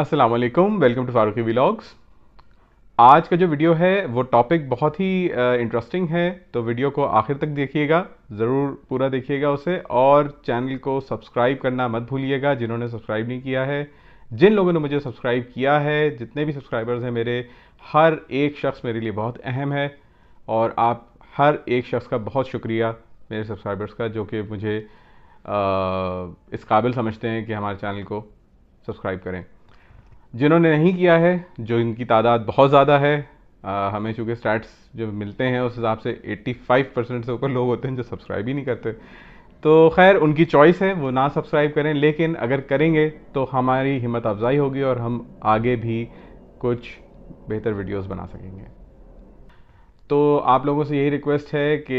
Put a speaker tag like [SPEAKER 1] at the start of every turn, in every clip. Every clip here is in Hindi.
[SPEAKER 1] अस्सलाम वालेकुम वेलकम टू फारूकी व्लॉग्स आज का जो वीडियो है वो टॉपिक बहुत ही इंटरेस्टिंग है तो वीडियो को आखिर तक देखिएगा ज़रूर पूरा देखिएगा उसे और चैनल को सब्सक्राइब करना मत भूलिएगा जिन्होंने सब्सक्राइब नहीं किया है जिन लोगों ने मुझे सब्सक्राइब किया है जितने भी सब्सक्राइबर्स हैं मेरे हर एक शख्स मेरे लिए बहुत अहम है और आप हर एक शख्स का बहुत शुक्रिया मेरे सब्सक्राइबर्स का जो कि मुझे आ, इस काबिल समझते हैं कि हमारे चैनल को सब्सक्राइब करें जिन्होंने नहीं किया है जो इनकी तादाद बहुत ज़्यादा है आ, हमें चूँकि स्टैट्स जो मिलते हैं उस हिसाब से 85 परसेंट से ऊपर लोग होते हैं जो सब्सक्राइब ही नहीं करते तो खैर उनकी चॉइस है वो ना सब्सक्राइब करें लेकिन अगर करेंगे तो हमारी हिम्मत अफजाई होगी और हम आगे भी कुछ बेहतर वीडियोस बना सकेंगे तो आप लोगों से यही रिक्वेस्ट है कि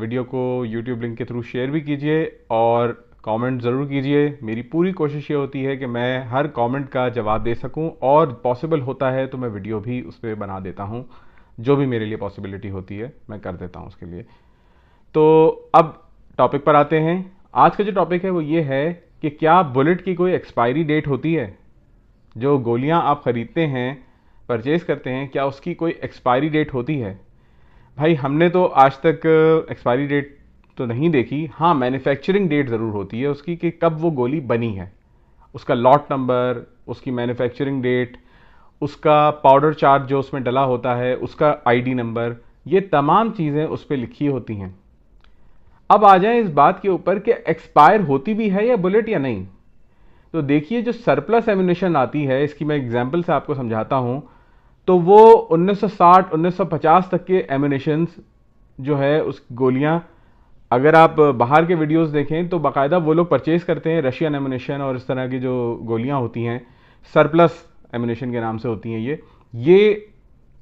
[SPEAKER 1] वीडियो को यूट्यूब लिंक के थ्रू शेयर भी कीजिए और कमेंट ज़रूर कीजिए मेरी पूरी कोशिश ये होती है कि मैं हर कमेंट का जवाब दे सकूं और पॉसिबल होता है तो मैं वीडियो भी उस पर बना देता हूं जो भी मेरे लिए पॉसिबिलिटी होती है मैं कर देता हूं उसके लिए तो अब टॉपिक पर आते हैं आज का जो टॉपिक है वो ये है कि क्या बुलेट की कोई एक्सपायरी डेट होती है जो गोलियाँ आप ख़रीदते हैं परचेज़ करते हैं क्या उसकी कोई एक्सपायरी डेट होती है भाई हमने तो आज तक एक्सपायरी डेट तो नहीं देखी हाँ मैन्युफैक्चरिंग डेट ज़रूर होती है उसकी कि कब वो गोली बनी है उसका लॉट नंबर उसकी मैन्युफैक्चरिंग डेट उसका पाउडर चार्ज जो उसमें डला होता है उसका आईडी नंबर ये तमाम चीज़ें उस पर लिखी होती हैं अब आ जाए इस बात के ऊपर कि एक्सपायर होती भी है या बुलेट या नहीं तो देखिए जो सरप्लस एम्यूनेशन आती है इसकी मैं एग्जाम्पल से आपको समझाता हूँ तो वो 1960 1950 तक के एमिनेशन जो है उस गोलियाँ अगर आप बाहर के वीडियोस देखें तो बाकायदा वो लोग परचेज़ करते हैं रशियन एमुनेशन और इस तरह की जो गोलियां होती हैं सरप्लस एमुनेशन के नाम से होती हैं ये ये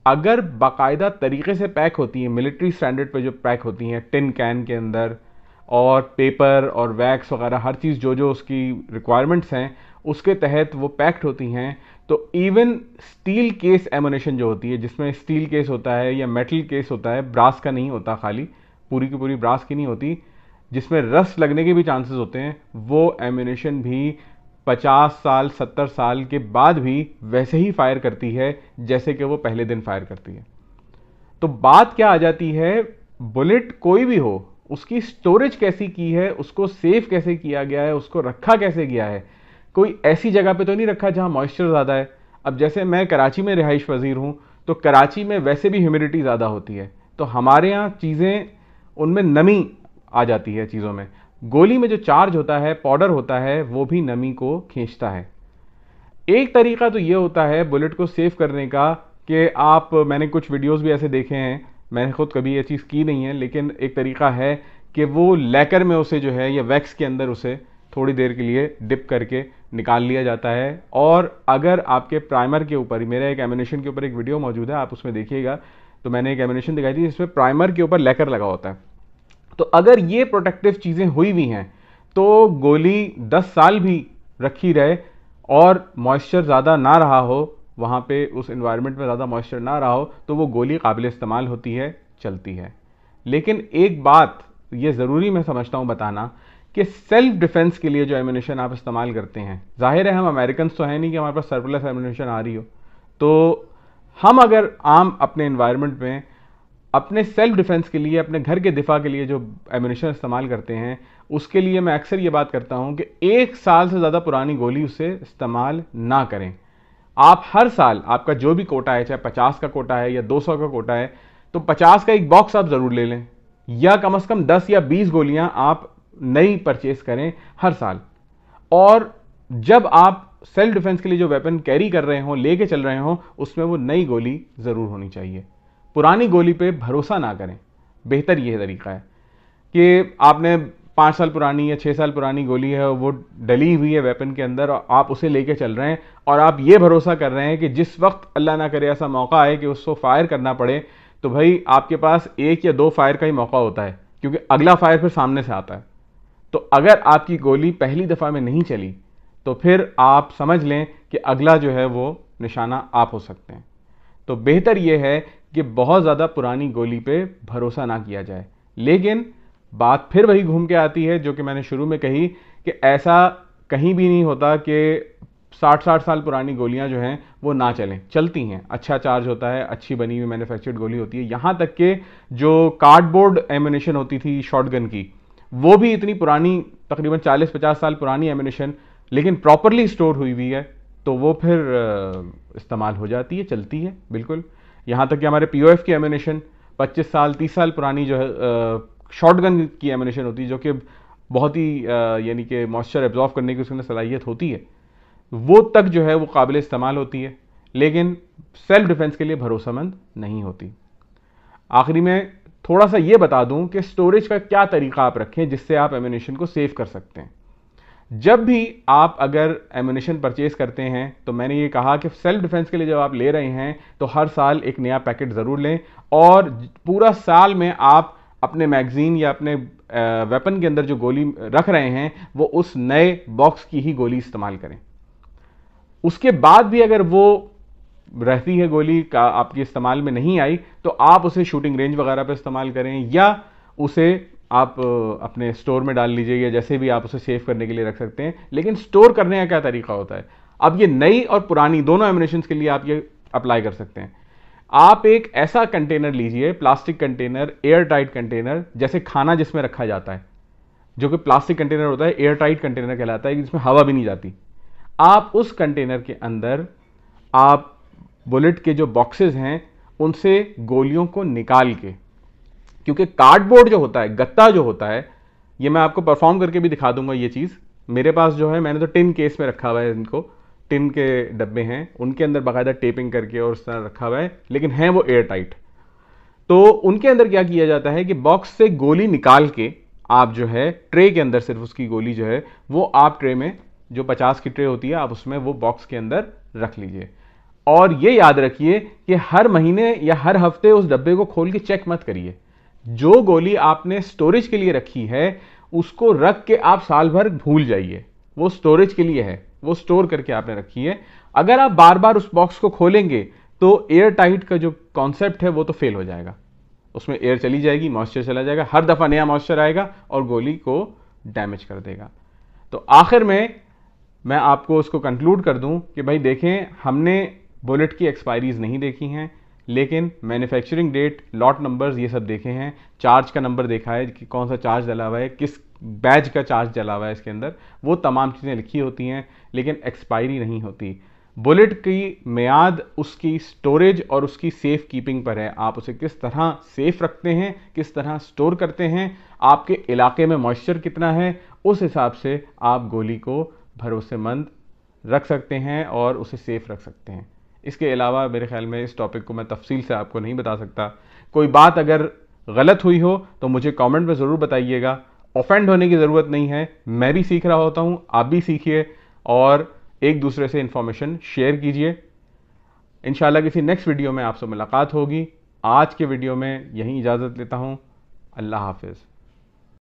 [SPEAKER 1] अगर बाकायदा तरीके से पैक होती हैं मिलिट्री स्टैंडर्ड पे जो पैक होती हैं टिन कैन के अंदर और पेपर और वैक्स वगैरह हर चीज़ जो जो उसकी रिक्वायरमेंट्स हैं उसके तहत वो पैक्ड होती हैं तो इवन स्टील केस एमोनेशन जो होती है जिसमें स्टील केस होता है या मेटल केस होता है ब्रास का नहीं होता खाली पूरी की पूरी ब्रास की नहीं होती जिसमें रस्ट लगने के भी चांसेस होते हैं वो एम्यूनेशन भी 50 साल 70 साल के बाद भी वैसे ही फायर करती है जैसे कि वो पहले दिन फायर करती है तो बात क्या आ जाती है बुलेट कोई भी हो उसकी स्टोरेज कैसी की है उसको सेफ कैसे किया गया है उसको रखा कैसे गया है कोई ऐसी जगह पे तो नहीं रखा जहाँ मॉइस्चर ज़्यादा है अब जैसे मैं कराची में रिहाइश पजीर हूँ तो कराची में वैसे भी ह्यूमिडिटी ज़्यादा होती है तो हमारे यहाँ चीज़ें उनमें नमी आ जाती है चीज़ों में गोली में जो चार्ज होता है पाउडर होता है वो भी नमी को खींचता है एक तरीका तो ये होता है बुलेट को सेव करने का कि आप मैंने कुछ वीडियोस भी ऐसे देखे हैं मैंने खुद कभी ये चीज़ की नहीं है लेकिन एक तरीका है कि वो लेकर में उसे जो है या वैक्स के अंदर उसे थोड़ी देर के लिए डिप करके निकाल लिया जाता है और अगर आपके प्राइमर के ऊपर मेरा एक एमिनेशन के ऊपर एक वीडियो मौजूद है आप उसमें देखिएगा तो मैंने एक एमिनेशन दिखाई थी जिसमें प्राइमर के ऊपर लेकर लगा होता है तो अगर ये प्रोटेक्टिव चीज़ें हुई हुई हैं तो गोली 10 साल भी रखी रहे और मॉइस्चर ज़्यादा ना रहा हो वहाँ पे उस इन्वायरमेंट में ज़्यादा मॉइस्चर ना रहा हो तो वो गोली काबिल इस्तेमाल होती है चलती है लेकिन एक बात ये ज़रूरी मैं समझता हूँ बताना कि सेल्फ डिफेंस के लिए जो एमिनेशन आप इस्तेमाल करते हैं जाहिर है हम अमेरिकन तो हैं नहीं कि हमारे पास सरप्लस एमिनेशन आ रही हो तो हम अगर आम अपने इन्वायरमेंट में अपने सेल्फ डिफेंस के लिए अपने घर के दिफा के लिए जो एम्यूनिशन इस्तेमाल करते हैं उसके लिए मैं अक्सर ये बात करता हूँ कि एक साल से ज़्यादा पुरानी गोली उसे इस्तेमाल ना करें आप हर साल आपका जो भी कोटा है चाहे पचास का कोटा है या दो सौ का कोटा है तो पचास का एक बॉक्स आप ज़रूर ले लें या कम अज़ कम दस या बीस गोलियाँ आप नई परचेस करें हर साल और जब आप सेल्फ डिफेंस के लिए जो वेपन कैरी कर रहे हों लेके चल रहे हों उसमें वो नई गोली ज़रूर होनी चाहिए पुरानी गोली पे भरोसा ना करें बेहतर यह तरीका है कि आपने पाँच साल पुरानी या छः साल पुरानी गोली है वो डली हुई है वेपन के अंदर और आप उसे लेके चल रहे हैं और आप ये भरोसा कर रहे हैं कि जिस वक्त अल्लाह ना करे ऐसा मौका आए कि उसको फायर करना पड़े तो भाई आपके पास एक या दो फायर का ही मौका होता है क्योंकि अगला फायर फिर सामने से आता है तो अगर आपकी गोली पहली दफ़ा में नहीं चली तो फिर आप समझ लें कि अगला जो है वो निशाना आप हो सकते हैं तो बेहतर यह है कि बहुत ज़्यादा पुरानी गोली पे भरोसा ना किया जाए लेकिन बात फिर वही घूम के आती है जो कि मैंने शुरू में कही कि ऐसा कहीं भी नहीं होता कि साठ साठ साल पुरानी गोलियां जो हैं वो ना चलें चलती हैं अच्छा चार्ज होता है अच्छी बनी हुई मैन्युफैक्चर्ड गोली होती है यहाँ तक के जो कार्डबोर्ड एमिनेशन होती थी शॉटगन की वो भी इतनी पुरानी तकरीबन 40-50 साल पुरानी एमिनेशन लेकिन प्रॉपरली स्टोर हुई हुई है तो वो फिर इस्तेमाल हो जाती है चलती है बिल्कुल यहाँ तक कि हमारे पी की एमिनेशन 25 साल 30 साल पुरानी जो है शॉर्ट गन की एमिनेशन होती है जो कि बहुत ही यानी कि मॉइस्चर एब्जॉर्व करने की उसमें सलाहियत होती है वो तक जो है वो काबिल इस्तेमाल होती है लेकिन सेल्फ डिफेंस के लिए भरोसामंद नहीं होती आखिरी में थोड़ा सा ये बता दूं कि स्टोरेज का क्या तरीका आप रखें जिससे आप एमिनेशन को सेव कर सकते हैं जब भी आप अगर एमुनेशन परचेज करते हैं तो मैंने ये कहा कि सेल्फ डिफेंस के लिए जब आप ले रहे हैं तो हर साल एक नया पैकेट ज़रूर लें और पूरा साल में आप अपने मैगज़ीन या अपने वेपन के अंदर जो गोली रख रहे हैं वो उस नए बॉक्स की ही गोली इस्तेमाल करें उसके बाद भी अगर वो रहती है गोली का आपके इस्तेमाल में नहीं आई तो आप उसे शूटिंग रेंज वगैरह पर इस्तेमाल करें या उसे आप अपने स्टोर में डाल लीजिए या जैसे भी आप उसे सेव करने के लिए रख सकते हैं लेकिन स्टोर करने का क्या तरीका होता है अब ये नई और पुरानी दोनों एमिनेशन के लिए आप ये अप्लाई कर सकते हैं आप एक ऐसा कंटेनर लीजिए plastic container air tight container जैसे खाना जिसमें रखा जाता है जो कि प्लास्टिक कंटेनर होता है एयर टाइट कंटेनर कहलाता है जिसमें हवा भी नहीं जाती आप उस कंटेनर के अंदर आप बुलेट के जो बॉक्सेस हैं उनसे गोलियों को निकाल के क्योंकि कार्डबोर्ड जो होता है गत्ता जो होता है ये मैं आपको परफॉर्म करके भी दिखा दूंगा ये चीज़ मेरे पास जो है मैंने तो टिन केस में रखा हुआ है इनको टिन के डब्बे हैं उनके अंदर बाकायदा टेपिंग करके और उस तरह रखा हुआ है लेकिन हैं वो एयर टाइट तो उनके अंदर क्या किया जाता है कि बॉक्स से गोली निकाल के आप जो है ट्रे के अंदर सिर्फ उसकी गोली जो है वो आप ट्रे में जो पचास की ट्रे होती है आप उसमें वो बॉक्स के अंदर रख लीजिए और ये याद रखिए कि हर महीने या हर हफ्ते उस डब्बे को खोल के चेक मत करिए जो गोली आपने स्टोरेज के लिए रखी है उसको रख के आप साल भर भूल जाइए वो स्टोरेज के लिए है वो स्टोर करके आपने रखी है अगर आप बार बार उस बॉक्स को खोलेंगे तो एयर टाइट का जो कॉन्सेप्ट है वो तो फेल हो जाएगा उसमें एयर चली जाएगी मॉइस्चर चला जाएगा हर दफ़ा नया मॉइस्चर आएगा और गोली को डैमेज कर देगा तो आखिर में मैं आपको उसको कंक्लूड कर दूं कि भाई देखें हमने बुलेट की एक्सपायरीज नहीं देखी हैं लेकिन मैन्युफैक्चरिंग डेट लॉट नंबर्स ये सब देखे हैं चार्ज का नंबर देखा है कि कौन सा चार्ज डला हुआ है किस बैज का चार्ज डला हुआ है इसके अंदर वो तमाम चीज़ें लिखी होती हैं लेकिन एक्सपायरी नहीं होती बुलेट की मैयाद उसकी स्टोरेज और उसकी सेफ़ कीपिंग पर है आप उसे किस तरह सेफ़ रखते हैं किस तरह स्टोर करते हैं आपके इलाके में मॉइस्चर कितना है उस हिसाब से आप गोली को भरोसेमंद रख सकते हैं और उसे सेफ़ रख सकते हैं इसके अलावा मेरे ख्याल में इस टॉपिक को मैं तफसील से आपको नहीं बता सकता कोई बात अगर गलत हुई हो तो मुझे कमेंट में ज़रूर बताइएगा ऑफेंड होने की ज़रूरत नहीं है मैं भी सीख रहा होता हूँ आप भी सीखिए और एक दूसरे से इन्फॉर्मेशन शेयर कीजिए इन किसी नेक्स्ट वीडियो में आपसे मुलाकात होगी आज के वीडियो में यहीं इजाज़त लेता हूँ अल्लाह हाफिज़